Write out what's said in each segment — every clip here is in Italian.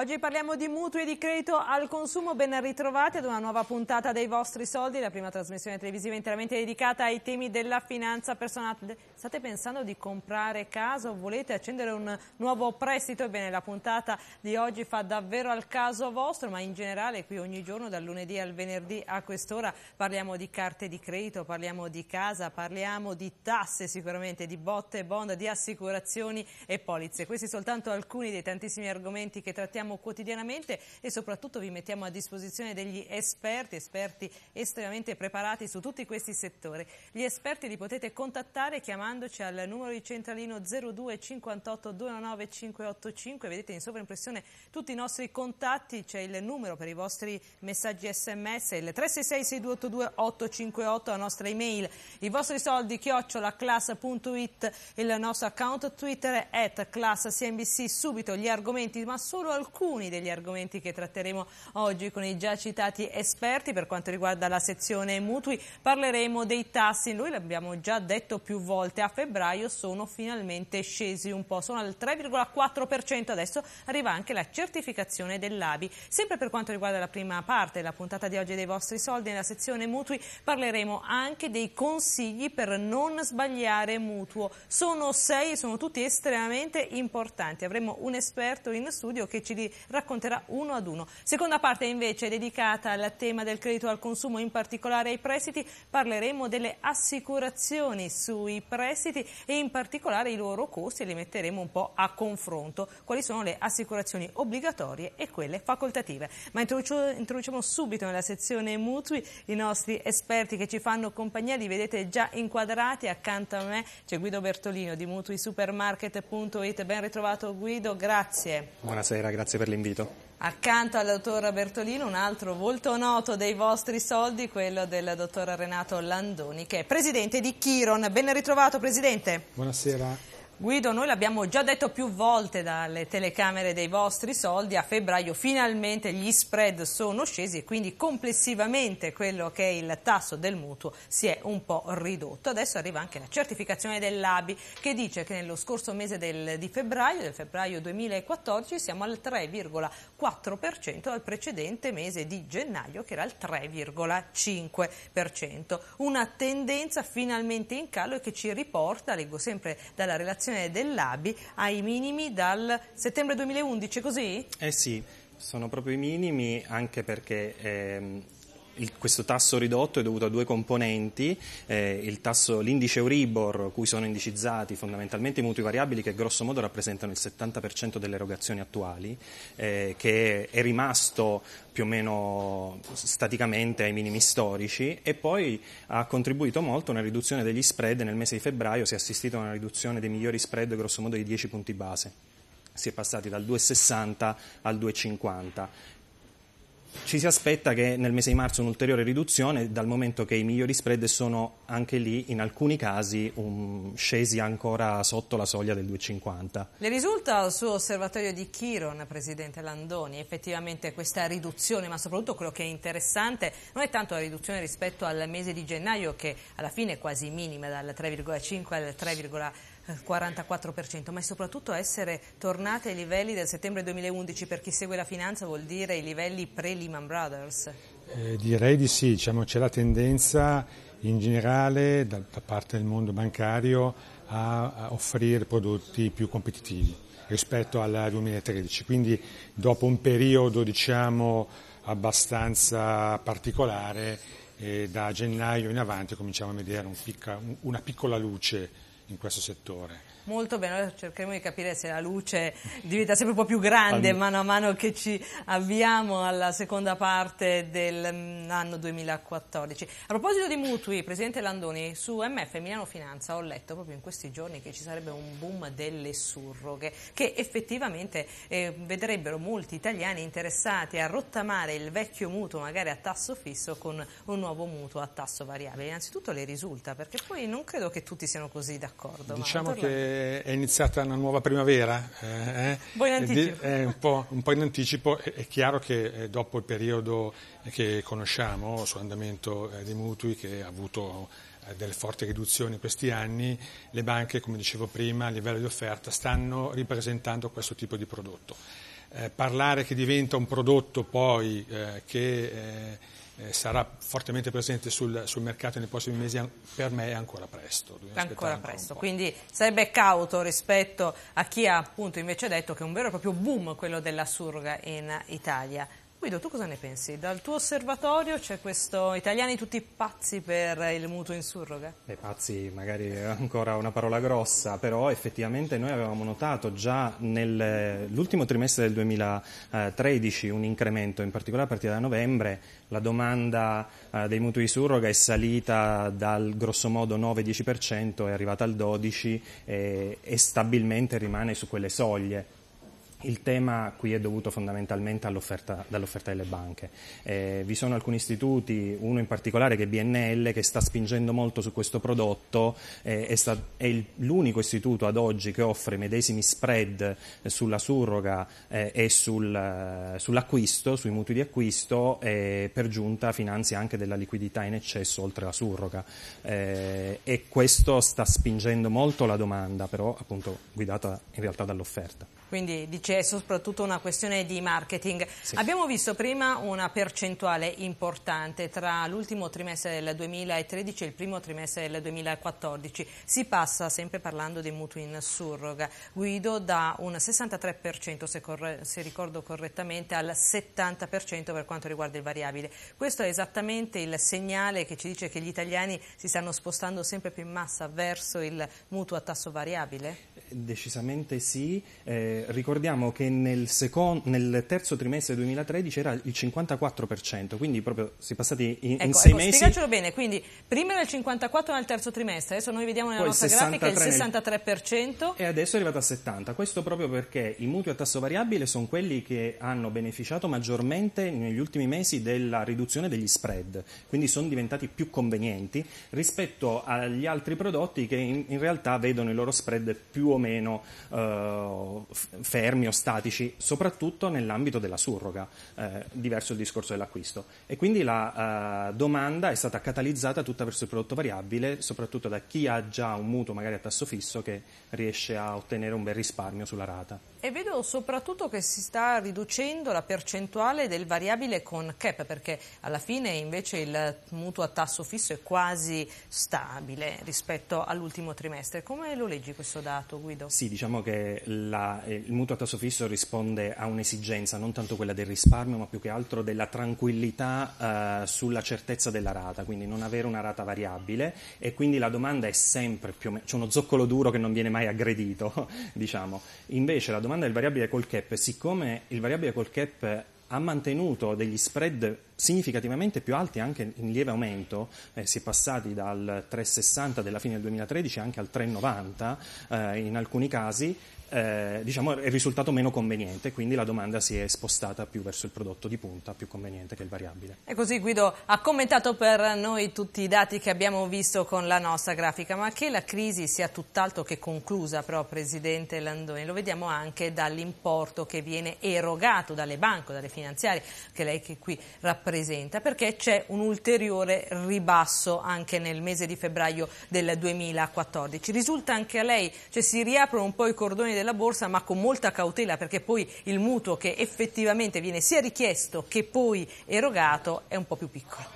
Oggi parliamo di mutui di credito al consumo, ben ritrovati ad una nuova puntata dei vostri soldi, la prima trasmissione televisiva interamente dedicata ai temi della finanza personale. State pensando di comprare casa o volete accendere un nuovo prestito? Ebbene, la puntata di oggi fa davvero al caso vostro, ma in generale qui ogni giorno, dal lunedì al venerdì a quest'ora, parliamo di carte di credito, parliamo di casa, parliamo di tasse sicuramente, di botte e bond, di assicurazioni e polizze. Questi soltanto alcuni dei tantissimi argomenti che trattiamo facciamo quotidianamente e soprattutto vi mettiamo a disposizione degli esperti, esperti estremamente preparati su tutti questi settori. Gli esperti li potete contattare chiamandoci al numero di centralino 02 58 29 585, vedete in sovraimpressione tutti i nostri contatti, c'è il numero per i vostri messaggi sms, il 366 6282 858, la nostra email, i vostri soldi chiocciolaclass.it, il nostro account Twitter è at CNBC subito gli argomenti ma solo alcuni alcuni degli argomenti che tratteremo oggi con i già citati esperti per quanto riguarda la sezione mutui. Parleremo dei tassi, noi l'abbiamo già detto più volte, a febbraio sono finalmente scesi un po', sono al 3,4%, adesso arriva anche la certificazione dell'ABI. Sempre per quanto riguarda la prima parte, la puntata di oggi dei vostri soldi, nella sezione mutui parleremo anche dei consigli per non sbagliare mutuo. Sono sei, e sono tutti estremamente importanti. Avremo un esperto in studio che ci dirà racconterà uno ad uno. Seconda parte invece è dedicata al tema del credito al consumo, in particolare ai prestiti, parleremo delle assicurazioni sui prestiti e in particolare i loro costi e li metteremo un po' a confronto. Quali sono le assicurazioni obbligatorie e quelle facoltative? Ma introduciamo subito nella sezione mutui i nostri esperti che ci fanno compagnia, li vedete già inquadrati accanto a me c'è Guido Bertolino di mutuisupermarket.it. Ben ritrovato Guido, grazie. Buonasera, grazie grazie per l'invito. Accanto all'autore Bertolino un altro volto noto dei vostri soldi, quello del dottor Renato Landoni, che è presidente di Chiron. Ben ritrovato, presidente. Buonasera. Guido, noi l'abbiamo già detto più volte dalle telecamere dei vostri soldi, a febbraio finalmente gli spread sono scesi e quindi complessivamente quello che è il tasso del mutuo si è un po' ridotto. Adesso arriva anche la certificazione dell'ABI che dice che nello scorso mese del, di febbraio, del febbraio 2014, siamo al 3,4% dal precedente mese di gennaio che era al 3,5%. Una tendenza finalmente in calo e che ci riporta, leggo sempre dalla relazione partecipazione dell'ABI ai minimi dal settembre 2011, così? Eh sì, sono proprio i minimi anche perché... Ehm, il, questo tasso ridotto è dovuto a due componenti, eh, tasso, l'indice Euribor, cui sono indicizzati fondamentalmente i mutui variabili che grosso modo rappresentano il 70% delle erogazioni attuali, eh, che è rimasto più o meno staticamente ai minimi storici e poi ha contribuito molto a una riduzione degli spread, nel mese di febbraio si è assistito a una riduzione dei migliori spread grosso modo di 10 punti base si è passati dal 2,60 al 2,50 ci si aspetta che nel mese di marzo un'ulteriore riduzione dal momento che i migliori spread sono anche lì in alcuni casi um, scesi ancora sotto la soglia del 2,50. Le risulta al suo osservatorio di Chiron, Presidente Landoni, effettivamente questa riduzione, ma soprattutto quello che è interessante non è tanto la riduzione rispetto al mese di gennaio che alla fine è quasi minima dal 3,5 al 3,5 44%, ma soprattutto essere tornate ai livelli del settembre 2011, per chi segue la finanza vuol dire i livelli pre-Lehman Brothers? Eh, direi di sì, diciamo, c'è la tendenza in generale da, da parte del mondo bancario a, a offrire prodotti più competitivi rispetto al 2013, quindi dopo un periodo diciamo, abbastanza particolare eh, da gennaio in avanti cominciamo a vedere un picca, una piccola luce in questo settore molto bene. Ora cercheremo di capire se la luce diventa sempre un po' più grande mano a mano che ci avviamo alla seconda parte dell'anno mm, 2014. A proposito di mutui, Presidente Landoni, su MF Milano Finanza ho letto proprio in questi giorni che ci sarebbe un boom delle surroghe che effettivamente eh, vedrebbero molti italiani interessati a rottamare il vecchio mutuo magari a tasso fisso con un nuovo mutuo a tasso variabile. Innanzitutto le risulta perché poi non credo che tutti siano così d'accordo. Diciamo che eh, è iniziata una nuova primavera, eh, eh? Voi in anticipo. È un, po', un po' in anticipo, è, è chiaro che eh, dopo il periodo che conosciamo sull'andamento dei mutui che ha avuto delle forti riduzioni in questi anni, le banche, come dicevo prima, a livello di offerta stanno ripresentando questo tipo di prodotto. Eh, parlare che diventa un prodotto poi eh, che eh, eh, sarà fortemente presente sul, sul, mercato nei prossimi mesi, per me è ancora presto. Ancora, ancora presto, quindi sarebbe cauto rispetto a chi ha appunto invece detto che è un vero e proprio boom quello della surga in Italia. Guido, tu cosa ne pensi? Dal tuo osservatorio c'è questo italiani tutti pazzi per il mutuo in surroga? Beh, pazzi magari è ancora una parola grossa, però effettivamente noi avevamo notato già nell'ultimo trimestre del 2013 un incremento, in particolare a partire da novembre la domanda eh, dei mutui in surroga è salita dal grosso modo 9-10%, è arrivata al 12% e, e stabilmente rimane su quelle soglie. Il tema qui è dovuto fondamentalmente all'offerta, dall'offerta delle banche. Eh, vi sono alcuni istituti, uno in particolare che è BNL, che sta spingendo molto su questo prodotto, eh, è, sta, è il, l'unico istituto ad oggi che offre i medesimi spread sulla surroga eh, e sul, eh, sull'acquisto, sui mutui di acquisto e per giunta finanzia anche della liquidità in eccesso oltre la surroga. Eh, e questo sta spingendo molto la domanda, però appunto guidata in realtà dall'offerta. Quindi dice è soprattutto una questione di marketing. Sì. Abbiamo visto prima una percentuale importante tra l'ultimo trimestre del 2013 e il primo trimestre del 2014. Si passa, sempre parlando dei mutui in surroga, Guido da un 63% se, se ricordo correttamente al 70% per quanto riguarda il variabile. Questo è esattamente il segnale che ci dice che gli italiani si stanno spostando sempre più in massa verso il mutuo a tasso variabile? Decisamente sì, eh, ricordiamo che nel, secondo, nel, terzo trimestre 2013 era il 54%, quindi proprio si è passati in, ecco, in sei ecco, mesi. Spiegacelo bene, quindi prima era il 54% nel terzo trimestre, adesso noi vediamo nella Poi nostra 63, grafica il 63%. E adesso è arrivato a 70%, questo proprio perché i mutui a tasso variabile sono quelli che hanno beneficiato maggiormente negli ultimi mesi della riduzione degli spread, quindi sono diventati più convenienti rispetto agli altri prodotti che in, in realtà vedono i loro spread più o meno eh, fermi o statici, soprattutto nell'ambito della surroga, eh, diverso il discorso dell'acquisto. E quindi la eh, domanda è stata catalizzata tutta verso il prodotto variabile, soprattutto da chi ha già un mutuo magari a tasso fisso che riesce a ottenere un bel risparmio sulla rata. E vedo soprattutto che si sta riducendo la percentuale del variabile con CAP perché alla fine invece il mutuo a tasso fisso è quasi stabile rispetto all'ultimo trimestre. Come lo leggi questo dato Guido? Sì, diciamo che la, eh, il mutuo a tasso fisso risponde a un'esigenza non tanto quella del risparmio ma più che altro della tranquillità eh, sulla certezza della rata, quindi non avere una rata variabile e quindi la domanda è sempre più o meno, c'è uno zoccolo duro che non viene mai aggredito diciamo. Invece la domanda domanda del variabile col cap, siccome il variabile col cap ha mantenuto degli spread significativamente più alti anche in lieve aumento, eh, si è passati dal 3,60 della fine del 2013 anche al 3,90 eh, in alcuni casi, eh, diciamo, è risultato meno conveniente, quindi la domanda si è spostata più verso il prodotto di punta, più conveniente che il variabile. E così Guido ha commentato per noi tutti i dati che abbiamo visto con la nostra grafica, ma che la crisi sia tutt'altro che conclusa però Presidente Landoni, lo vediamo anche dall'importo che viene erogato dalle banche, dalle finanziarie che lei che qui rappresenta, perché c'è un ulteriore ribasso anche nel mese di febbraio del 2014. Risulta anche a lei, cioè si riaprono un po' i cordoni della borsa ma con molta cautela perché poi il mutuo che effettivamente viene sia richiesto che poi erogato è un po' più piccolo.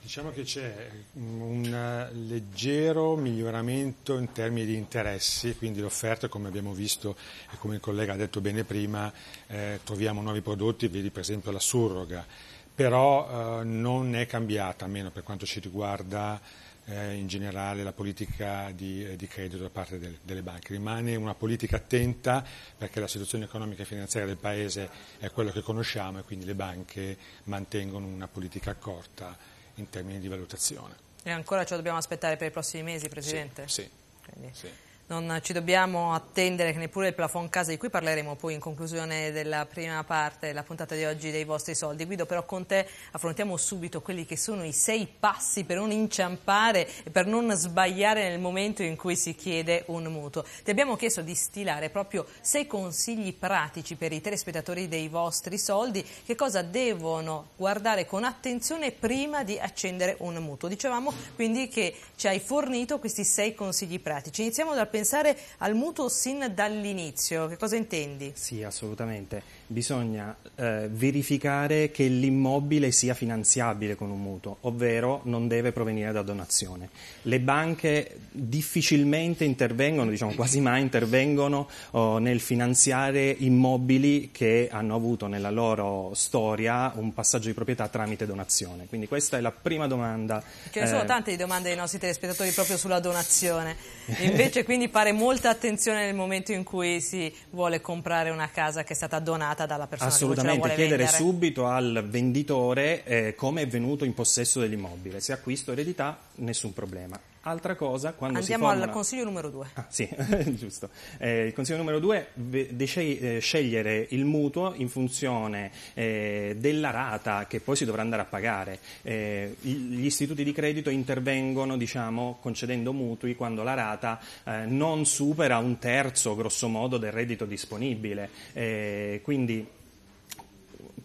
Diciamo che c'è eh, un eh, leggero miglioramento in termini di interessi, quindi l'offerta, come abbiamo visto e come il collega ha detto bene prima, eh, troviamo nuovi prodotti, vedi per esempio la surroga, però eh, non è cambiata, almeno per quanto ci riguarda, eh, in generale la politica di, eh, di credito da parte del, delle banche. Rimane una politica attenta perché la situazione economica e finanziaria del Paese è quella che conosciamo e quindi le banche mantengono una politica accorta in termini di valutazione. E ancora ce dobbiamo aspettare per i prossimi mesi, Presidente? Sì. sì. sì. Non ci dobbiamo attendere che neppure il plafond casa di cui parleremo poi in conclusione della prima parte della puntata di oggi dei vostri soldi. Guido, però con te affrontiamo subito quelli che sono i sei passi per non inciampare e per non sbagliare nel momento in cui si chiede un mutuo. Ti abbiamo chiesto di stilare proprio sei consigli pratici per i telespettatori dei vostri soldi, che cosa devono guardare con attenzione prima di accendere un mutuo. Dicevamo quindi che ci hai fornito questi sei consigli pratici. Iniziamo dal pensare al mutuo sin dall'inizio. Che cosa intendi? Sì, assolutamente bisogna eh, verificare che l'immobile sia finanziabile con un mutuo, ovvero non deve provenire da donazione. Le banche difficilmente intervengono, diciamo quasi mai intervengono oh, nel finanziare immobili che hanno avuto nella loro storia un passaggio di proprietà tramite donazione. Quindi questa è la prima domanda. Ce ne eh... sono tante di domande dei nostri telespettatori proprio sulla donazione. Invece quindi fare molta attenzione nel momento in cui si vuole comprare una casa che è stata donata data dalla persona Assolutamente, che chiedere vendere. subito al venditore eh, come è venuto in possesso dell'immobile. Se acquisto eredità, nessun problema. Altra cosa, quando Andiamo formula... al consiglio numero due. Ah, sì, giusto. Eh, il consiglio numero due dece- eh, scegliere il mutuo in funzione eh, della rata che poi si dovrà andare a pagare. Eh, gli istituti di credito intervengono, diciamo, concedendo mutui quando la rata eh, non supera un terzo, grosso modo, del reddito disponibile. Eh, quindi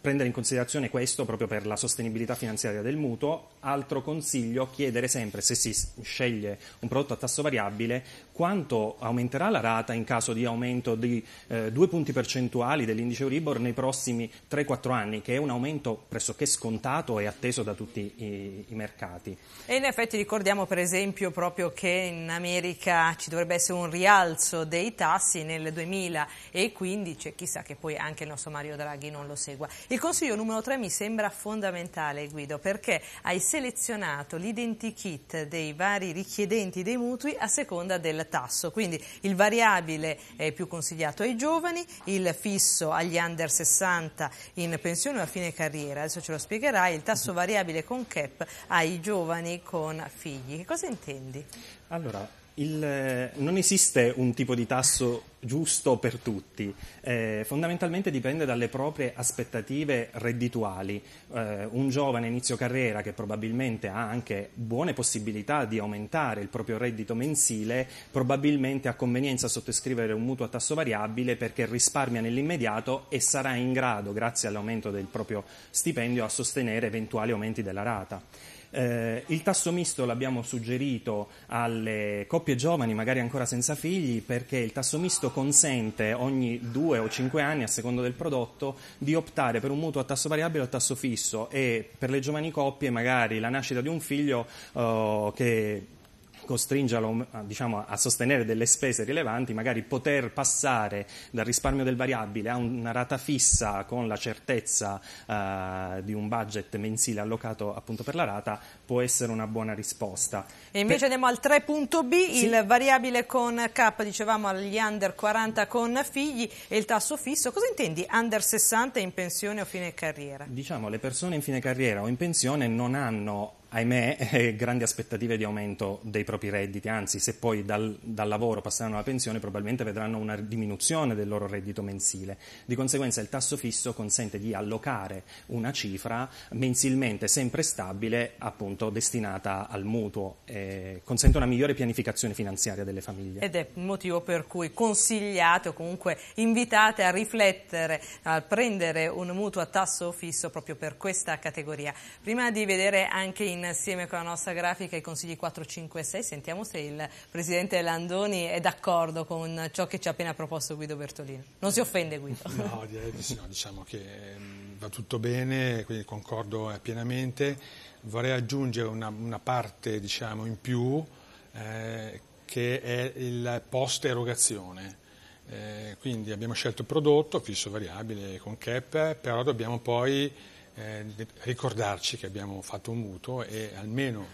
prendere in considerazione questo proprio per la sostenibilità finanziaria del mutuo. Altro consiglio, chiedere sempre se si sceglie un prodotto a tasso variabile quanto aumenterà la rata in caso di aumento di eh, due punti percentuali dell'indice Euribor nei prossimi 3-4 anni, che è un aumento pressoché scontato e atteso da tutti i, i mercati. E in effetti ricordiamo per esempio proprio che in America ci dovrebbe essere un rialzo dei tassi nel 2015 chissà che poi anche il nostro Mario Draghi non lo segua. Il consiglio numero 3 mi sembra fondamentale Guido perché hai selezionato l'identikit dei vari richiedenti dei mutui a seconda del tasso, quindi il variabile è più consigliato ai giovani, il fisso agli under 60 in pensione o a fine carriera, adesso ce lo spiegherai, il tasso variabile con CAP ai giovani con figli. Che cosa intendi? Allora, il, eh, non esiste un tipo di tasso giusto per tutti, eh, fondamentalmente dipende dalle proprie aspettative reddituali. Eh, un giovane inizio carriera che probabilmente ha anche buone possibilità di aumentare il proprio reddito mensile, probabilmente ha convenienza a sottoscrivere un mutuo a tasso variabile perché risparmia nell'immediato e sarà in grado, grazie all'aumento del proprio stipendio, a sostenere eventuali aumenti della rata. Eh, il tasso misto l'abbiamo suggerito alle coppie giovani, magari ancora senza figli, perché il tasso misto consente ogni due o cinque anni, a secondo del prodotto, di optare per un mutuo a tasso variabile o a tasso fisso e per le giovani coppie magari la nascita di un figlio eh, che costringe um, diciamo, a sostenere delle spese rilevanti, magari poter passare dal risparmio del variabile a una rata fissa con la certezza eh, di un budget mensile allocato appunto per la rata può essere una buona risposta. E invece per... andiamo al 3.b, sì. il variabile con K, dicevamo agli under 40 con figli e il tasso fisso. Cosa intendi under 60 in pensione o fine carriera? Diciamo le persone in fine carriera o in pensione non hanno ahimè, eh, grandi aspettative di aumento dei propri redditi, anzi se poi dal, dal, lavoro passeranno alla pensione probabilmente vedranno una diminuzione del loro reddito mensile. Di conseguenza il tasso fisso consente di allocare una cifra mensilmente sempre stabile, appunto destinata al mutuo, eh, consente una migliore pianificazione finanziaria delle famiglie. Ed è il motivo per cui consigliate o comunque invitate a riflettere, a prendere un mutuo a tasso fisso proprio per questa categoria. Prima di vedere anche in insieme con la nostra grafica i consigli 4, 5 e 6. Sentiamo se il Presidente Landoni è d'accordo con ciò che ci ha appena proposto Guido Bertolino. Non si offende Guido? No, direi di sì, no, diciamo che mm, va tutto bene, quindi concordo eh, pienamente. Vorrei aggiungere una, una parte diciamo, in più eh, che è il post-erogazione. Eh, quindi abbiamo scelto il prodotto fisso variabile con cap, però dobbiamo poi eh, ricordarci che abbiamo fatto un mutuo e almeno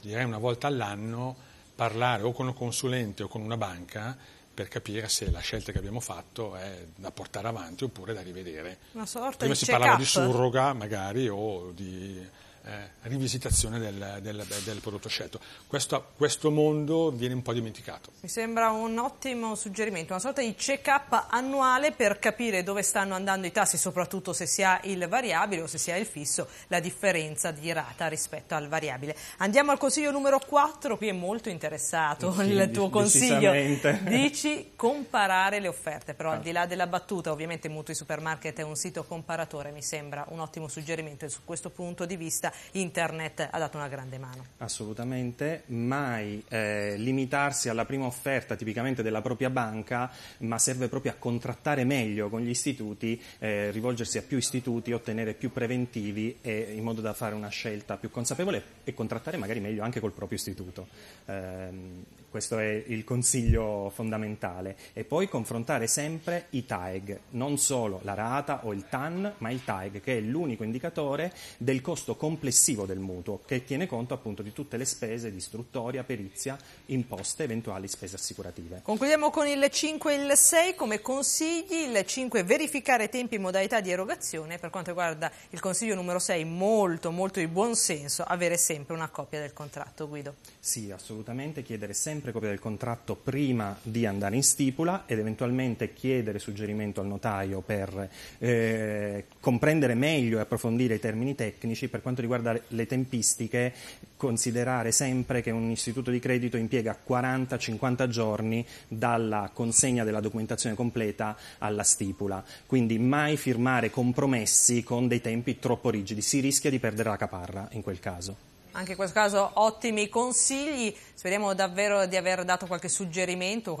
direi una volta all'anno parlare o con un consulente o con una banca per capire se la scelta che abbiamo fatto è da portare avanti oppure da rivedere. Una sorta Prima di si parlava di surroga magari o di eh, rivisitazione del, del, del, prodotto scelto. Questo, questo, mondo viene un po' dimenticato. Mi sembra un ottimo suggerimento, una sorta di check-up annuale per capire dove stanno andando i tassi, soprattutto se si ha il variabile o se si ha il fisso, la differenza di rata rispetto al variabile. Andiamo al consiglio numero 4, qui è molto interessato sì, il tuo consiglio. Dici comparare le offerte, però ah. al di là della battuta, ovviamente Mutui Supermarket è un sito comparatore, mi sembra un ottimo suggerimento e su questo punto di vista internet ha dato una grande mano. Assolutamente, mai eh, limitarsi alla prima offerta tipicamente della propria banca, ma serve proprio a contrattare meglio con gli istituti, eh, rivolgersi a più istituti, ottenere più preventivi e, in modo da fare una scelta più consapevole e contrattare magari meglio anche col proprio istituto. Eh, questo è il consiglio fondamentale. E poi confrontare sempre i TAEG, non solo la rata o il TAN, ma il TAEG, che è l'unico indicatore del costo complessivo del mutuo, che tiene conto appunto di tutte le spese di istruttoria, perizia, imposte, eventuali spese assicurative. Concludiamo con il 5 e il 6 come consigli. Il 5 verificare tempi e modalità di erogazione. Per quanto riguarda il consiglio numero 6, molto, molto di buon senso avere sempre una copia del contratto. Guido. Sì, assolutamente, chiedere sempre sempre copia del contratto prima di andare in stipula ed eventualmente chiedere suggerimento al notaio per eh, comprendere meglio e approfondire i termini tecnici. Per quanto riguarda le tempistiche, considerare sempre che un istituto di credito impiega 40-50 giorni dalla consegna della documentazione completa alla stipula, quindi mai firmare compromessi con dei tempi troppo rigidi, si rischia di perdere la caparra in quel caso anche in questo caso ottimi consigli, speriamo davvero di aver dato qualche suggerimento,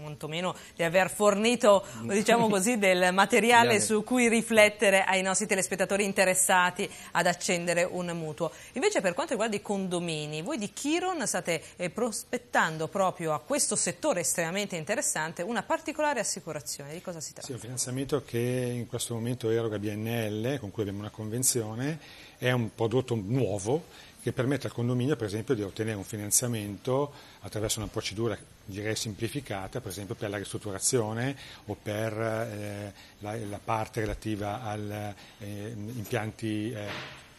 quantomeno di aver fornito diciamo così, del materiale su cui riflettere ai nostri telespettatori interessati ad accendere un mutuo. Invece per quanto riguarda i condomini, voi di Chiron state eh, prospettando proprio a questo settore estremamente interessante una particolare assicurazione. Di cosa si tratta? Sì, un finanziamento che in questo momento eroga BNL, con cui abbiamo una convenzione, è un prodotto nuovo che permette al condominio per esempio di ottenere un finanziamento attraverso una procedura direi semplificata, per esempio per la ristrutturazione o per eh, la, la, parte relativa agli eh, impianti eh,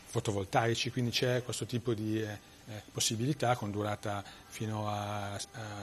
fotovoltaici, quindi c'è questo tipo di eh, eh, possibilità con durata fino a, a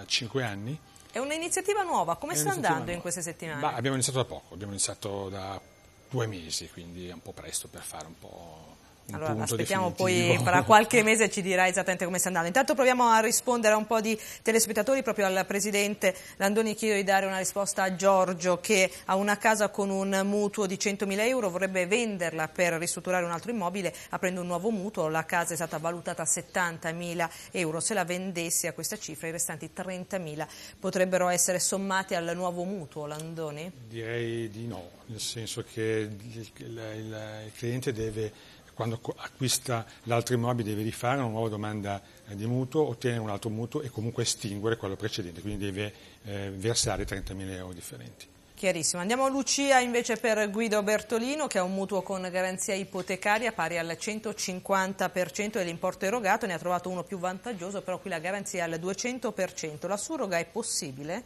5 anni. È un'iniziativa nuova, come sta andando nuova. in queste settimane? Bah, abbiamo iniziato da poco, abbiamo iniziato da due mesi, quindi è un po' presto per fare un po' Allora, aspettiamo definitivo. poi fra qualche mese ci dirà esattamente come sta andando. Intanto proviamo a rispondere a un po' di telespettatori, proprio al Presidente Landoni chiedo di dare una risposta a Giorgio che ha una casa con un mutuo di 100.000 euro, vorrebbe venderla per ristrutturare un altro immobile aprendo un nuovo mutuo, la casa è stata valutata a 70.000 euro, se la vendessi a questa cifra i restanti 30.000 potrebbero essere sommati al nuovo mutuo, Landoni? Direi di no, nel senso che il, il, il, il cliente deve quando acquista l'altro immobile deve rifare una nuova domanda eh, di mutuo, ottenere un altro mutuo e comunque estinguere quello precedente, quindi deve eh, versare 30.000 euro differenti. Chiarissimo. Andiamo a Lucia invece per Guido Bertolino che ha un mutuo con garanzia ipotecaria pari al 150% dell'importo erogato, ne ha trovato uno più vantaggioso, però qui la garanzia è al 200%. La surroga è possibile?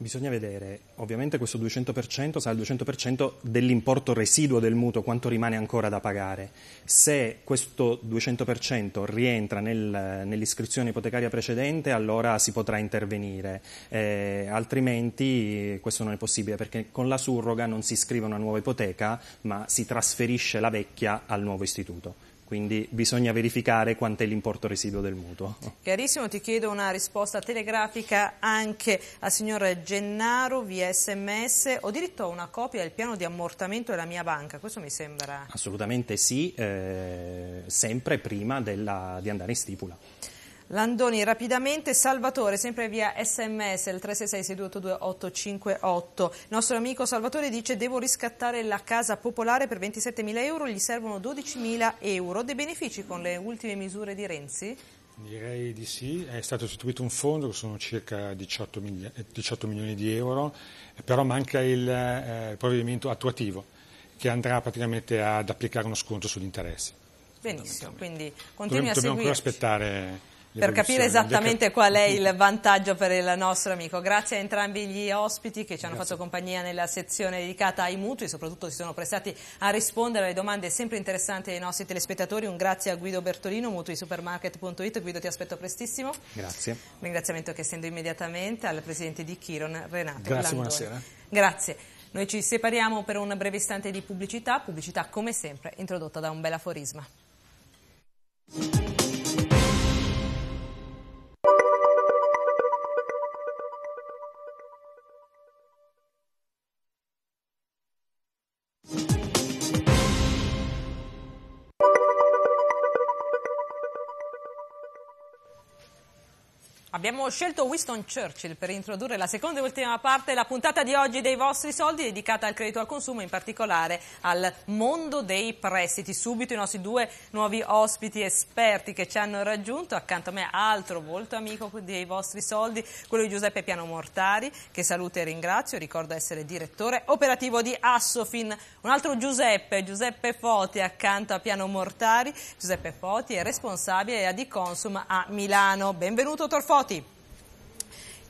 Bisogna vedere, ovviamente questo 200% sarà il 200% dell'importo residuo del mutuo, quanto rimane ancora da pagare. Se questo 200% rientra nel, nell'iscrizione ipotecaria precedente, allora si potrà intervenire, eh, altrimenti eh, questo non è possibile perché con la surroga non si iscrive una nuova ipoteca, ma si trasferisce la vecchia al nuovo istituto quindi bisogna verificare quant'è l'importo residuo del mutuo. Chiarissimo, ti chiedo una risposta telegrafica anche al signor Gennaro via sms. Ho diritto a una copia del piano di ammortamento della mia banca, questo mi sembra... Assolutamente sì, eh, sempre prima della, di andare in stipula. Landoni rapidamente, Salvatore sempre via sms il 366-6282-858 il nostro amico Salvatore dice devo riscattare la casa popolare per 27 mila euro, gli servono 12 mila euro, dei benefici con le ultime misure di Renzi? Direi di sì, è stato istituito un fondo che sono circa 18, mili 18 milioni di euro, eh, però manca il eh, provvedimento attuativo che andrà praticamente ad applicare uno sconto sugli interessi. Benissimo, quindi continuiamo a seguirci. Dobbiamo ancora aspettare per capire esattamente qual è il vantaggio per il nostro amico. Grazie a entrambi gli ospiti che ci hanno Grazie. fatto compagnia nella sezione dedicata ai mutui, soprattutto si sono prestati a rispondere alle domande sempre interessanti dei nostri telespettatori. Un grazie a Guido Bertolino, mutuisupermarket.it. Guido ti aspetto prestissimo. Grazie. Un ringraziamento che estendo immediatamente al presidente di Chiron, Renato Grazie, Landone. buonasera. Grazie. Noi ci separiamo per un breve istante di pubblicità, pubblicità come sempre introdotta da un bel aforisma. Abbiamo scelto Winston Churchill per introdurre la seconda e ultima parte, la puntata di oggi dei vostri soldi dedicata al credito al consumo, in particolare al mondo dei prestiti. Subito i nostri due nuovi ospiti esperti che ci hanno raggiunto, accanto a me altro molto amico dei vostri soldi, quello di Giuseppe Piano Mortari, che saluto e ringrazio, ricordo essere direttore operativo di Assofin. Un altro Giuseppe, Giuseppe Foti, accanto a Piano Mortari. Giuseppe Foti è responsabile di Consum a Milano. Benvenuto Torfoti.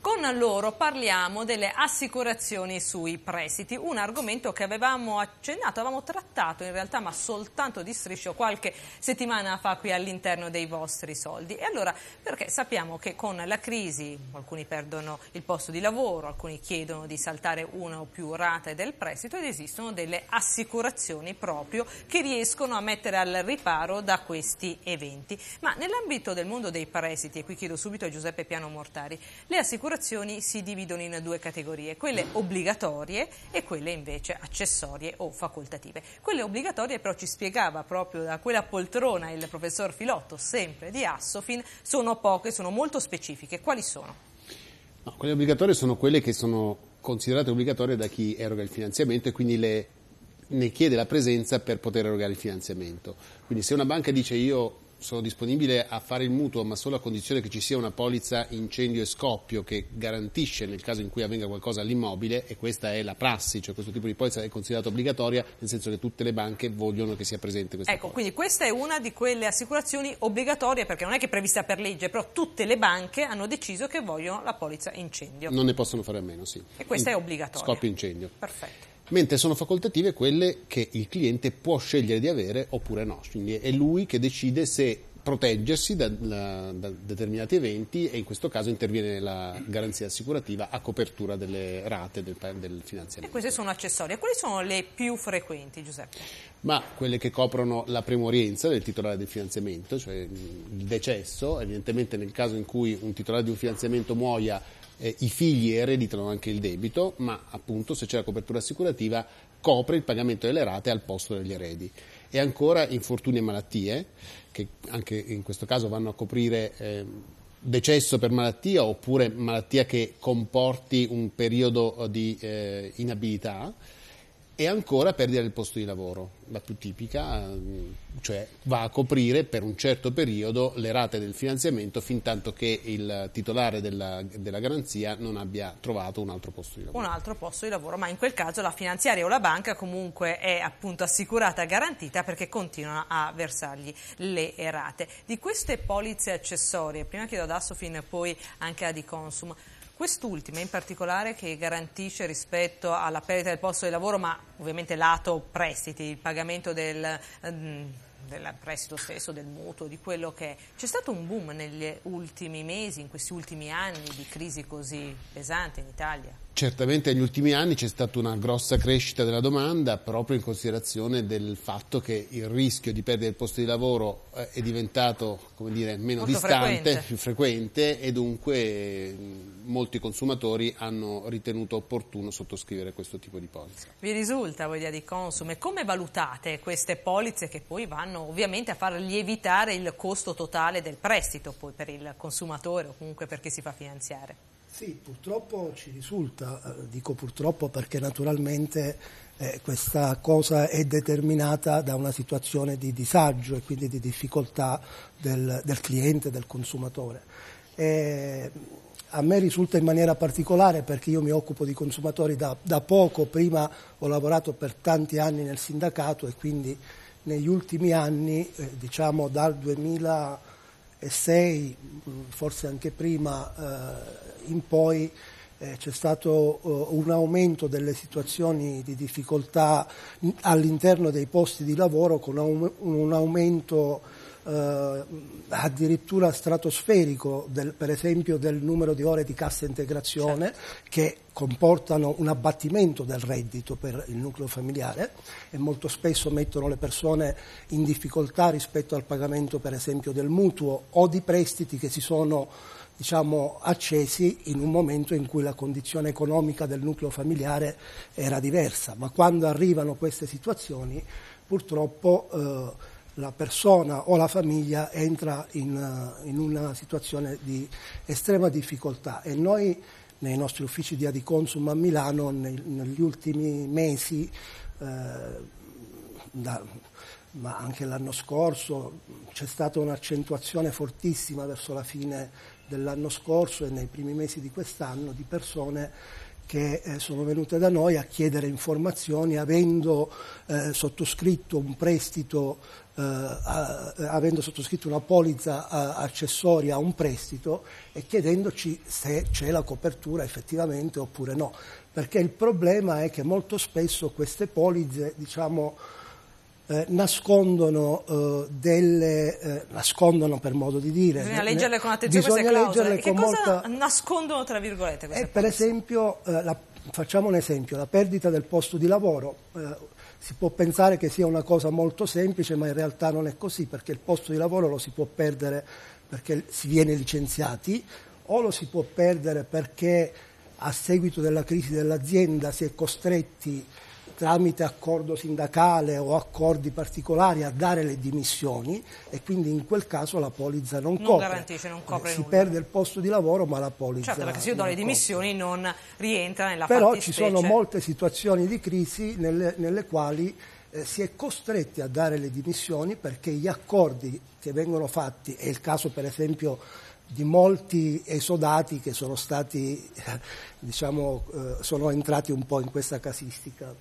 Con loro parliamo delle assicurazioni sui prestiti, un argomento che avevamo accennato, avevamo trattato in realtà ma soltanto di striscio qualche settimana fa qui all'interno dei vostri soldi. E allora perché sappiamo che con la crisi alcuni perdono il posto di lavoro, alcuni chiedono di saltare una o più rate del prestito ed esistono delle assicurazioni proprio che riescono a mettere al riparo da questi eventi. Ma nell'ambito del mondo dei prestiti, e qui chiedo subito a Giuseppe Piano Mortari, le assicurazioni assicurazioni si dividono in due categorie, quelle obbligatorie e quelle invece accessorie o facoltative. Quelle obbligatorie però ci spiegava proprio da quella poltrona il professor Filotto, sempre di Assofin, sono poche, sono molto specifiche. Quali sono? No, quelle obbligatorie sono quelle che sono considerate obbligatorie da chi eroga il finanziamento e quindi le, ne chiede la presenza per poter erogare il finanziamento. Quindi se una banca dice io sono disponibile a fare il mutuo, ma solo a condizione che ci sia una polizza incendio e scoppio che garantisce nel caso in cui avvenga qualcosa all'immobile, e questa è la prassi, cioè questo tipo di polizza è considerata obbligatoria, nel senso che tutte le banche vogliono che sia presente questa Ecco, polizza. quindi questa è una di quelle assicurazioni obbligatorie, perché non è che è prevista per legge, però tutte le banche hanno deciso che vogliono la polizza incendio. Non ne possono fare a meno, sì. E questa in, è obbligatoria. Scoppio incendio. Perfetto mentre sono facoltative quelle che il cliente può scegliere di avere oppure no, quindi è lui che decide se proteggersi da, da, da, determinati eventi e in questo caso interviene la garanzia assicurativa a copertura delle rate del, del finanziamento. E queste sono accessorie. Quali sono le più frequenti, Giuseppe? Ma quelle che coprono la premorienza del titolare del finanziamento, cioè mm, il decesso, evidentemente nel caso in cui un titolare di un finanziamento muoia eh, i figli ereditano anche il debito, ma appunto se c'è la copertura assicurativa copre il pagamento delle rate al posto degli eredi. E ancora infortuni e malattie, che anche in questo caso vanno a coprire eh, decesso per malattia oppure malattia che comporti un periodo eh, di eh, inabilità e ancora perdere il posto di lavoro, la più tipica, mm, cioè va a coprire per un certo periodo le rate del finanziamento fin tanto che il titolare della, della, garanzia non abbia trovato un altro posto di lavoro. Un altro posto di lavoro, ma in quel caso la finanziaria o la banca comunque è appunto assicurata, garantita perché continua a versargli le rate. Di queste polizze accessorie, prima chiedo ad Assofin e poi anche ad Iconsum, Quest'ultima in particolare che garantisce rispetto alla perdita del posto di lavoro, ma ovviamente lato prestiti, il pagamento del... Ehm, del prestito stesso, del mutuo, di quello che è. C'è stato un boom negli ultimi mesi, in questi ultimi anni di crisi così pesante in Italia? certamente negli ultimi anni c'è stata una grossa crescita della domanda proprio in considerazione del fatto che il rischio di perdere il posto di lavoro eh, è diventato dire, meno Molto distante, frequente. più frequente e dunque molti consumatori hanno ritenuto opportuno sottoscrivere questo tipo di polizza. Vi risulta voi di consumo e come valutate queste polizze che poi vanno ovviamente a far lievitare il costo totale del prestito per il consumatore o comunque per chi si fa finanziare? Sì, purtroppo ci risulta, eh, dico purtroppo perché naturalmente eh, questa cosa è determinata da una situazione di disagio e quindi di difficoltà del, del cliente, del consumatore. E mm, a me risulta in maniera particolare perché io mi occupo di consumatori da, da poco, prima ho lavorato per tanti anni nel sindacato e quindi negli ultimi anni, eh, diciamo dal 2000 2006, forse anche prima eh, in poi, eh, c'è stato eh, un aumento delle situazioni di difficoltà all'interno dei posti di lavoro con un aumento eh, addirittura stratosferico, del, per esempio del numero di ore di cassa integrazione certo. che comportano un abbattimento del reddito per il nucleo familiare e molto spesso mettono le persone in difficoltà rispetto al pagamento per esempio del mutuo o di prestiti che si sono diciamo, accesi in un momento in cui la condizione economica del nucleo familiare era diversa, ma quando arrivano queste situazioni purtroppo eh, la persona o la famiglia entra in, eh, in una situazione di estrema difficoltà e noi nei nostri uffici di Adiconsum a Milano nel, negli ultimi mesi, eh, da, ma anche l'anno scorso, c'è stata un'accentuazione fortissima verso la fine dell'anno scorso e nei primi mesi di quest'anno di persone che eh, sono venute da noi a chiedere informazioni avendo eh, sottoscritto un prestito eh, avendo sottoscritto una polizza eh, accessoria a un prestito e chiedendoci se c'è la copertura effettivamente oppure no. Perché il problema è che molto spesso queste polizze, diciamo, eh, nascondono, eh, delle, eh, nascondono per modo di dire bisogna leggerle con attenzione bisogna queste clausole che cosa molta... nascondono tra virgolette queste eh, per polizze? esempio la, facciamo un esempio la perdita del posto di lavoro si può pensare che sia una cosa molto semplice, ma in realtà non è così, perché il posto di lavoro lo si può perdere perché si viene licenziati o lo si può perdere perché a seguito della crisi dell'azienda si è costretti tramite accordo sindacale o accordi particolari a dare le dimissioni e quindi in quel caso la polizza non, non copre. Garantisce, non copre eh, si perde il posto di lavoro ma la polizza Certo, perché se io do le dimissioni copre. non rientra nella Però ci sono molte situazioni di crisi nelle, nelle quali eh, si è costretti a dare le dimissioni perché gli accordi che vengono fatti, è il caso per esempio di molti esodati che sono stati, diciamo, eh, sono entrati un po' in questa casistica.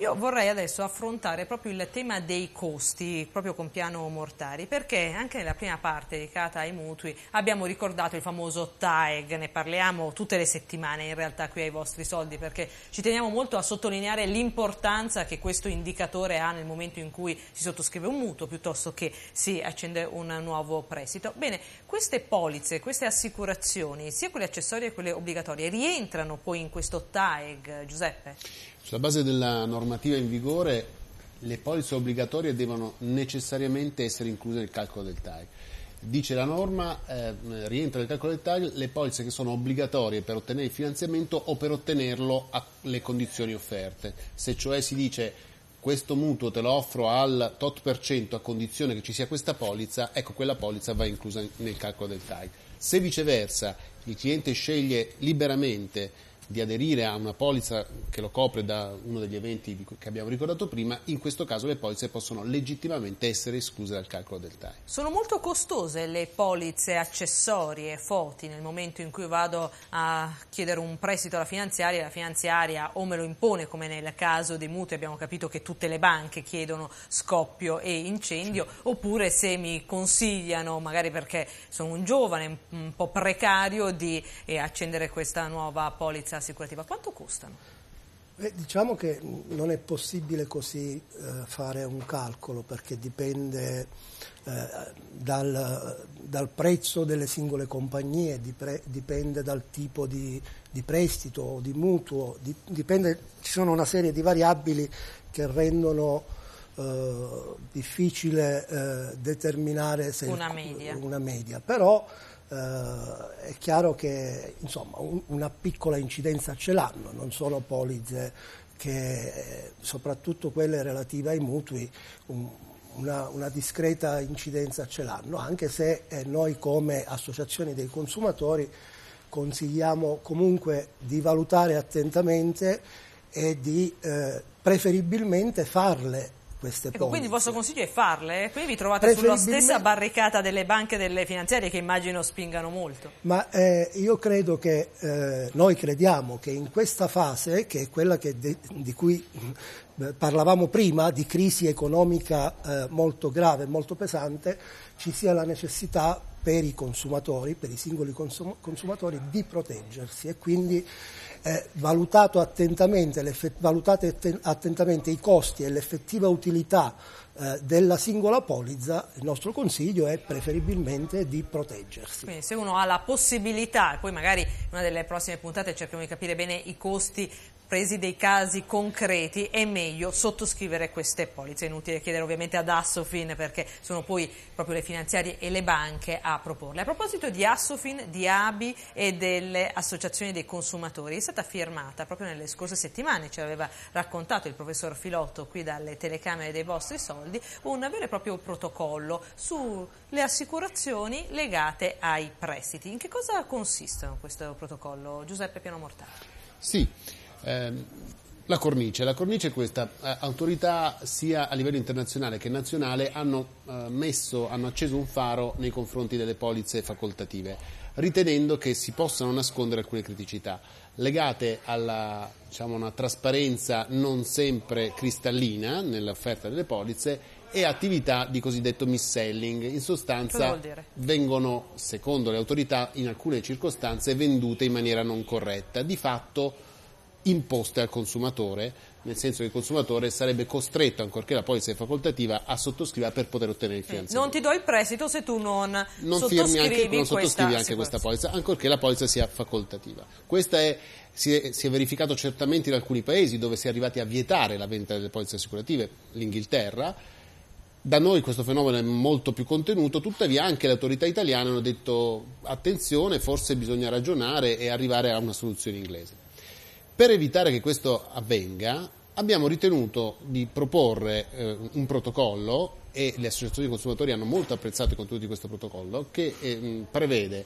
Io vorrei adesso affrontare proprio il tema dei costi, proprio con Piano Mortari, perché anche nella prima parte dedicata ai mutui abbiamo ricordato il famoso TAEG, ne parliamo tutte le settimane in realtà qui ai vostri soldi, perché ci teniamo molto a sottolineare l'importanza che questo indicatore ha nel momento in cui si sottoscrive un mutuo piuttosto che si accende un nuovo prestito. Bene, queste polizze, queste assicurazioni, sia quelle accessorie che quelle obbligatorie, rientrano poi in questo TAEG, Giuseppe? Sulla base della normativa in vigore, le polizze obbligatorie devono necessariamente essere incluse nel calcolo del TAI. Dice la norma, eh, rientra nel calcolo del TAI le polizze che sono obbligatorie per ottenere il finanziamento o per ottenerlo alle condizioni offerte. Se cioè si dice questo mutuo te lo offro al tot per cento a condizione che ci sia questa polizza, ecco quella polizza va inclusa nel calcolo del TAI. Se viceversa il cliente sceglie liberamente di aderire a una polizza che lo copre da uno degli eventi che abbiamo ricordato prima, in questo caso le polizze possono legittimamente essere escluse dal calcolo del TAI. Sono molto costose le polizze accessorie, foti, nel momento in cui vado a chiedere un prestito alla finanziaria, la finanziaria o me lo impone, come nel caso dei mutui abbiamo capito che tutte le banche chiedono scoppio e incendio, sì. oppure se mi consigliano, magari perché sono un giovane un po' precario, di eh, accendere questa nuova polizza assicurativa, quanto costano? Beh, diciamo che non è possibile così eh, fare un calcolo perché dipende eh, dal, dal, prezzo delle singole compagnie, dipende dal tipo di, di prestito o di mutuo, dipende, ci sono una serie di variabili che rendono eh, difficile eh, determinare una media. una, media. però Uh, è chiaro che insomma, un, una piccola incidenza ce l'hanno, non solo polizze che, eh, soprattutto quelle relative ai mutui, un, una, una, discreta incidenza ce l'hanno, anche se eh, noi come associazione dei consumatori consigliamo comunque di valutare attentamente e di eh, preferibilmente farle queste ecco, Quindi il vostro consiglio è farle, eh? qui vi trovate sulla stessa barricata delle banche e delle finanziarie che immagino spingano molto. Ma eh, io credo che, eh, noi crediamo che in questa fase, che è quella che de, di cui eh, parlavamo prima, di crisi economica eh, molto grave, e molto pesante, ci sia la necessità per i consumatori, per i singoli consumatori, di proteggersi e quindi eh, attentamente, valutate attentamente i costi e l'effettiva utilità eh, della singola polizza, il nostro consiglio è preferibilmente di proteggersi. Quindi se uno ha la possibilità, poi magari in una delle prossime puntate cerchiamo di capire bene i costi presi dei casi concreti è meglio sottoscrivere queste polizze. Inutile chiedere ovviamente ad Assofin perché sono poi proprio le finanziarie e le banche a proporle. A proposito di Assofin, di ABI e delle associazioni dei consumatori, è stata firmata proprio nelle scorse settimane, ce l'aveva raccontato il professor Filotto qui dalle telecamere dei vostri soldi, un vero e proprio protocollo sulle assicurazioni legate ai prestiti. In che cosa consistono questo protocollo? Giuseppe Piano Mortale. Sì, Ehm, la cornice. la cornice, è questa, eh, autorità sia a livello internazionale che nazionale hanno, eh, messo, hanno acceso un faro nei confronti delle polizze facoltative, ritenendo che si possano nascondere alcune criticità legate alla diciamo, una trasparenza non sempre cristallina nell'offerta delle polizze e attività di cosiddetto mis-selling. In sostanza vengono, secondo le autorità, in alcune circostanze vendute in maniera non corretta. Di fatto imposte al consumatore, nel senso che il consumatore sarebbe costretto, ancorché la polizia è facoltativa, a sottoscrivere per poter ottenere il eh, finanziamento. non ti do il prestito se tu non, non sottoscrivi, anche, non sottoscrivi anche questa polizia, ancorché la polizia sia facoltativa. Questa è, si, è, si è verificato certamente in alcuni paesi dove si è arrivati a vietare la vendita delle polizze assicurative, l'Inghilterra, da noi questo fenomeno è molto più contenuto, tuttavia anche le autorità italiane hanno detto attenzione, forse bisogna ragionare e arrivare a una soluzione inglese. Per evitare che questo avvenga, abbiamo ritenuto di proporre eh, un protocollo e le associazioni di consumatori hanno molto apprezzato i contenuti di questo protocollo che eh, prevede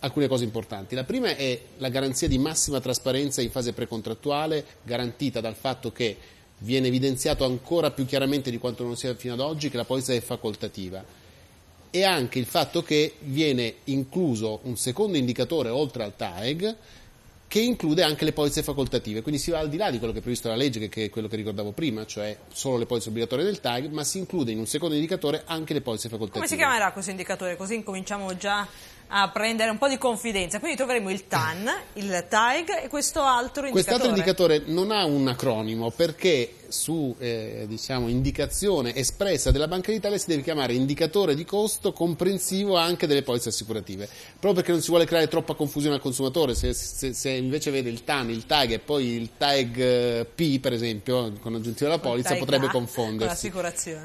alcune cose importanti. La prima è la garanzia di massima trasparenza in fase precontrattuale, garantita dal fatto che viene evidenziato ancora più chiaramente di quanto non sia fino ad oggi che la polizia è facoltativa e anche il fatto che viene incluso un secondo indicatore oltre al TAEG che include anche le polizze facoltative, quindi si va al di là di quello che è previsto dalla legge, che è quello che ricordavo prima, cioè solo le polizze obbligatorie del TAG, ma si include in un secondo indicatore anche le polizze facoltative. Come si chiamerà questo indicatore? Così incominciamo già a prendere un po' di confidenza. Quindi troveremo il TAN, il TAG e questo altro indicatore. Quest'altro indicatore non ha un acronimo perché su eh, diciamo, indicazione espressa della Banca d'Italia si deve chiamare indicatore di costo comprensivo anche delle polizze assicurative, proprio perché non si vuole creare troppa confusione al consumatore, se, se, se invece vede il TAN, il TAG e poi il TAG eh, P per esempio con aggiuntiva alla polizza potrebbe a, confondersi.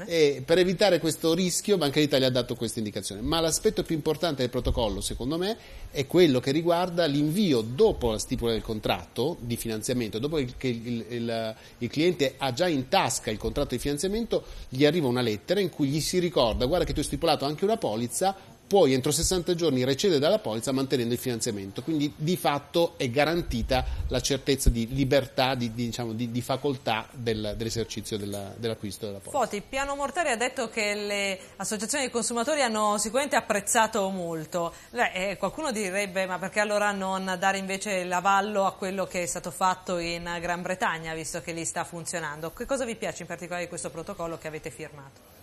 e per evitare questo rischio Banca d'Italia ha dato questa indicazione, ma l'aspetto più importante del protocollo secondo me è quello che riguarda l'invio dopo la stipula del contratto di finanziamento, dopo che il, il, il, il cliente ha già in tasca il contratto di finanziamento, gli arriva una lettera in cui gli si ricorda guarda che tu hai stipulato anche una polizza puoi entro 60 giorni recedere dalla polizza mantenendo il finanziamento. Quindi di fatto è garantita la certezza di libertà, di, di, diciamo, di, di facoltà del, dell'esercizio della, dell'acquisto della polizza. Foti, Piano Mortari ha detto che le associazioni dei consumatori hanno sicuramente apprezzato molto. Beh, eh, qualcuno direbbe ma perché allora non dare invece l'avallo a quello che è stato fatto in Gran Bretagna, visto che lì sta funzionando? Che cosa vi piace in particolare di questo protocollo che avete firmato?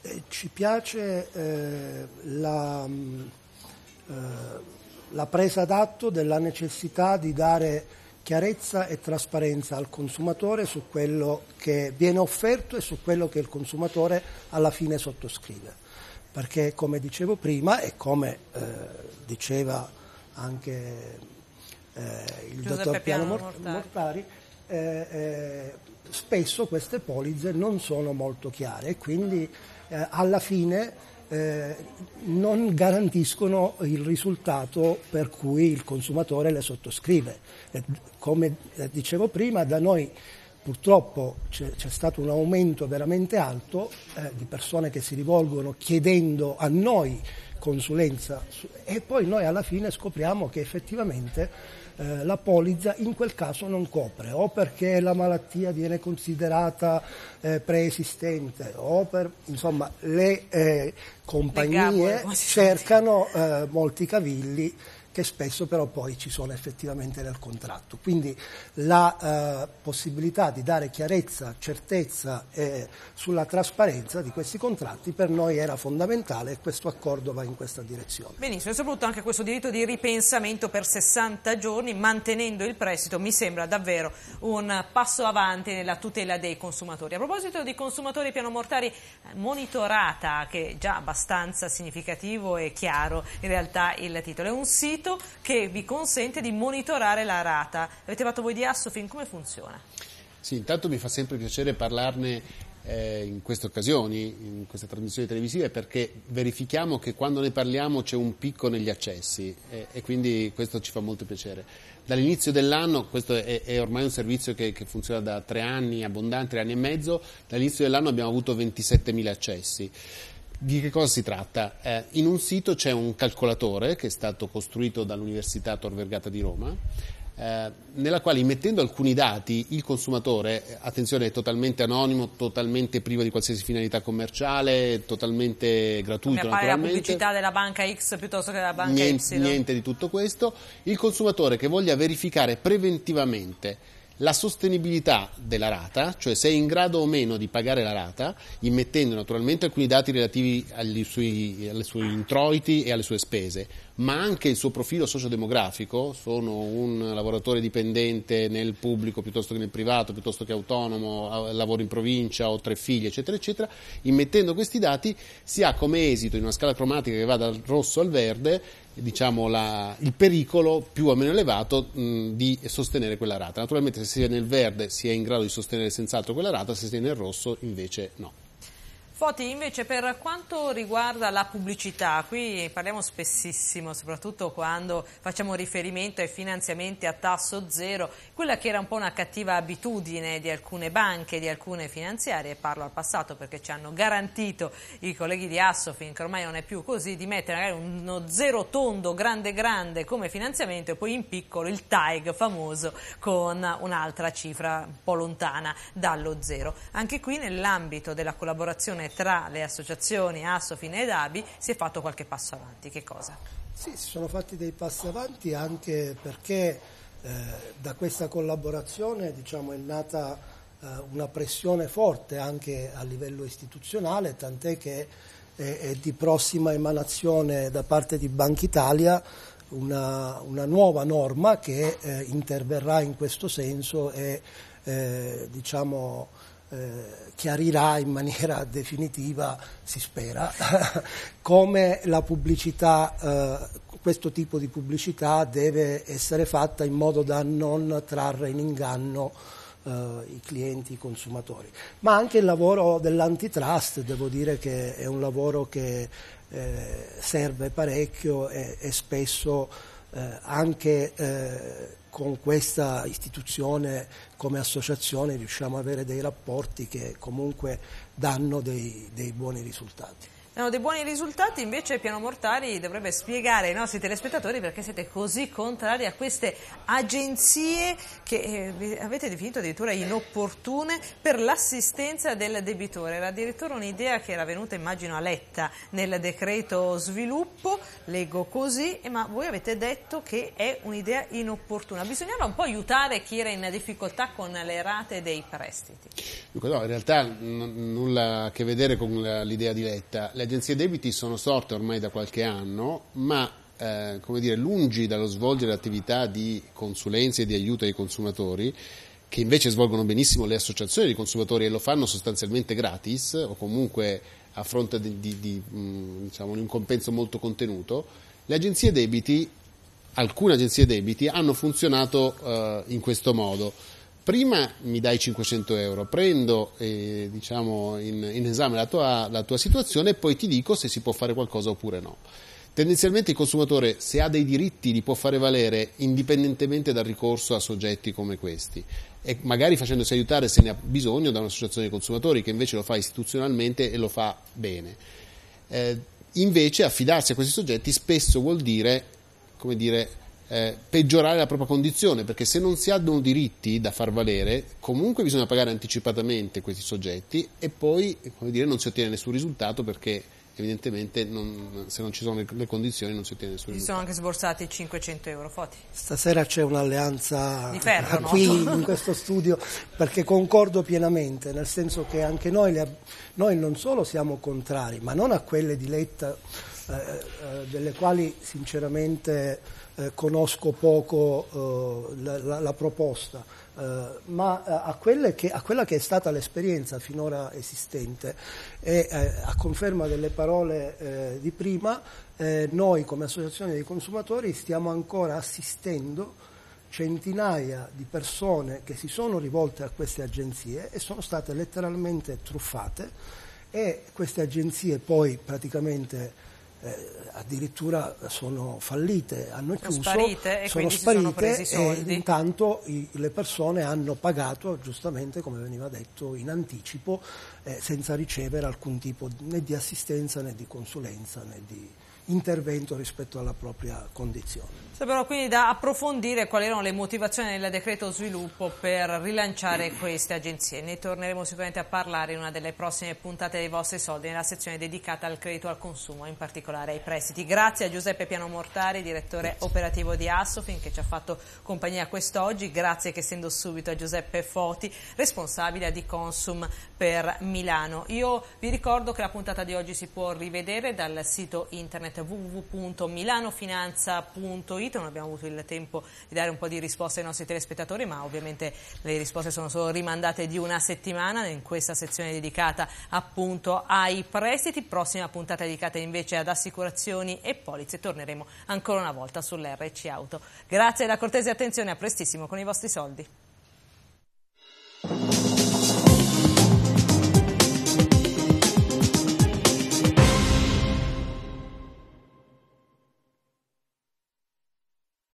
Eh, ci piace eh, la, mm, eh, la, presa d'atto della necessità di dare chiarezza e trasparenza al consumatore su quello che viene offerto e su quello che il consumatore alla fine sottoscrive. Perché come dicevo prima e come eh, diceva anche eh, il Giuseppe dottor Piano Mortari, Mortari eh, eh, spesso queste polizze non sono molto chiare e quindi eh, alla fine eh, non garantiscono il risultato per cui il consumatore le sottoscrive. Eh, come eh, dicevo prima, da noi purtroppo c'è, c'è, stato un aumento veramente alto eh, di persone che si rivolgono chiedendo a noi consulenza su, e poi noi alla fine scopriamo che effettivamente eh, la polizza in quel caso non copre, o perché la malattia viene considerata eh, preesistente, o per, insomma, le eh, compagnie le gabole, cercano eh, molti cavilli che spesso però poi ci sono effettivamente nel contratto. Quindi la eh, possibilità di dare chiarezza, certezza eh, sulla trasparenza di questi contratti per noi era fondamentale e questo accordo va in questa direzione. Benissimo, e soprattutto anche questo diritto di ripensamento per 60 giorni mantenendo il prestito mi sembra davvero un passo avanti nella tutela dei consumatori. A proposito di consumatori piano pianomortari monitorata, che è già abbastanza significativo e chiaro in realtà il titolo, è un sito strumento che vi consente di monitorare la rata. Avete fatto voi di Assofin, come funziona? Sì, intanto mi fa sempre piacere parlarne eh, in queste occasioni, in queste trasmissioni televisive, perché verifichiamo che quando ne parliamo c'è un picco negli accessi eh, e quindi questo ci fa molto piacere. Dall'inizio dell'anno, questo è, è, ormai un servizio che, che, funziona da tre anni, abbondanti, tre anni e mezzo, dall'inizio dell'anno abbiamo avuto 27.000 accessi. Di che cosa si tratta? Eh, in un sito c'è un calcolatore che è stato costruito dall'Università Tor Vergata di Roma, eh, nella quale mettendo alcuni dati il consumatore, eh, attenzione, è totalmente anonimo, totalmente privo di qualsiasi finalità commerciale, totalmente gratuito. Non appare la pubblicità della banca X piuttosto che della banca niente, Y. Niente di tutto questo. Il consumatore che voglia verificare preventivamente la sostenibilità della rata, cioè se è in grado o meno di pagare la rata, immettendo naturalmente alcuni dati relativi agli sui, alle sue introiti e alle sue spese, ma anche il suo profilo sociodemografico, sono un lavoratore dipendente nel pubblico piuttosto che nel privato, piuttosto che autonomo, lavoro in provincia, ho tre figli, eccetera, eccetera, immettendo questi dati si ha come esito in una scala cromatica che va dal rosso al verde diciamo, la, il pericolo più o meno elevato mh, di sostenere quella rata. Naturalmente se si è nel verde si è in grado di sostenere senz'altro quella rata, se si è nel rosso invece no. Foti, invece per quanto riguarda la pubblicità, qui parliamo spessissimo, soprattutto quando facciamo riferimento ai finanziamenti a tasso zero, quella che era un po' una cattiva abitudine di alcune banche, di alcune finanziarie, parlo al passato perché ci hanno garantito i colleghi di Assofin, che ormai non è più così, di mettere magari uno zero tondo grande grande come finanziamento e poi in piccolo il tag famoso con un'altra cifra un po' lontana dallo zero. Anche qui nell'ambito della collaborazione tra le associazioni Assofine ed ABI si è fatto qualche passo avanti. Che cosa? Sì, si sono fatti dei passi avanti anche perché eh, da questa collaborazione diciamo, è nata eh, una pressione forte anche a livello istituzionale, tant'è che è, è di prossima emanazione da parte di Banca Italia una, una, nuova norma che eh, interverrà in questo senso e eh, diciamo, eh, chiarirà in maniera definitiva, si spera, come la pubblicità, eh, questo tipo di pubblicità deve essere fatta in modo da non trarre in inganno eh, i clienti, i consumatori. Ma anche il lavoro dell'antitrust, devo dire che è un lavoro che eh, serve parecchio e, e spesso eh, anche eh, con questa istituzione come associazione riusciamo ad avere dei rapporti che comunque danno dei, dei buoni risultati. Hanno dei buoni risultati, invece Piano Mortari dovrebbe spiegare ai nostri telespettatori perché siete così contrari a queste agenzie che eh, avete definito addirittura inopportune per l'assistenza del debitore. Era addirittura un'idea che era venuta, immagino, a letta nel decreto sviluppo, leggo così, ma voi avete detto che è un'idea inopportuna. Bisognava un po' aiutare chi era in difficoltà con le rate dei prestiti. Dunque, No, in realtà nulla a che vedere con l'idea di letta agenzie debiti sono sorte ormai da qualche anno, ma eh, come dire, lungi dallo svolgere attività di consulenza e di aiuto ai consumatori, che invece svolgono benissimo le associazioni di consumatori e lo fanno sostanzialmente gratis o comunque a fronte di, di, di mm, diciamo, un compenso molto contenuto, le agenzie debiti, alcune agenzie debiti hanno funzionato eh, in questo modo prima mi dai 500 euro, prendo eh, diciamo, in, in, esame la tua, la tua situazione e poi ti dico se si può fare qualcosa oppure no. Tendenzialmente il consumatore, se ha dei diritti, li può fare valere indipendentemente dal ricorso a soggetti come questi e magari facendosi aiutare se ne ha bisogno da un'associazione di consumatori che invece lo fa istituzionalmente e lo fa bene. Eh, invece affidarsi a questi soggetti spesso vuol dire, come dire, eh, peggiorare la propria condizione, perché se non si hanno diritti da far valere, comunque bisogna pagare anticipatamente questi soggetti e poi dire, non si ottiene nessun risultato perché evidentemente non, se non ci sono le, le, condizioni non si ottiene nessun risultato. Si sono anche sborsati 500 euro, Foti. Stasera c'è un'alleanza ferro, qui no? in questo studio perché concordo pienamente, nel senso che anche noi, le, noi non solo siamo contrari, ma non a quelle di Letta eh, eh, delle quali sinceramente eh, conosco poco eh, la, la, proposta, eh, ma eh, a, che, a, quella che è stata l'esperienza finora esistente e eh, a conferma delle parole di prima, noi come associazione dei consumatori stiamo ancora assistendo centinaia di persone che si sono rivolte a queste agenzie e sono state letteralmente truffate e queste agenzie poi praticamente eh, addirittura sono fallite, hanno sono chiuso, sparite, e sono sparite sono e intanto i, le persone hanno pagato giustamente, come veniva detto, in anticipo eh, senza ricevere alcun tipo né di assistenza né di consulenza né di intervento rispetto alla propria condizione. però quindi da approfondire quali erano le motivazioni del decreto sviluppo per rilanciare queste agenzie. Ne torneremo sicuramente a parlare in una delle prossime puntate dei vostri soldi nella sezione dedicata al credito al consumo, in particolare ai prestiti. Grazie a Giuseppe Piano Mortari, direttore Grazie. operativo di Assofin, che ci ha fatto compagnia quest'oggi. Grazie che essendo subito a Giuseppe Foti, responsabile di Consum per Milano. Io vi ricordo che la puntata di oggi si può rivedere dal sito internet www.milanofinanza.it. Non abbiamo avuto il tempo di dare un po' di risposte ai nostri telespettatori, ma ovviamente le risposte sono solo rimandate di una settimana in questa sezione dedicata appunto ai prestiti. Prossima puntata dedicata invece ad assicurazioni e polizze. Torneremo ancora una volta sull'RC Auto. Grazie da cortese attenzione, a prestissimo con i vostri soldi.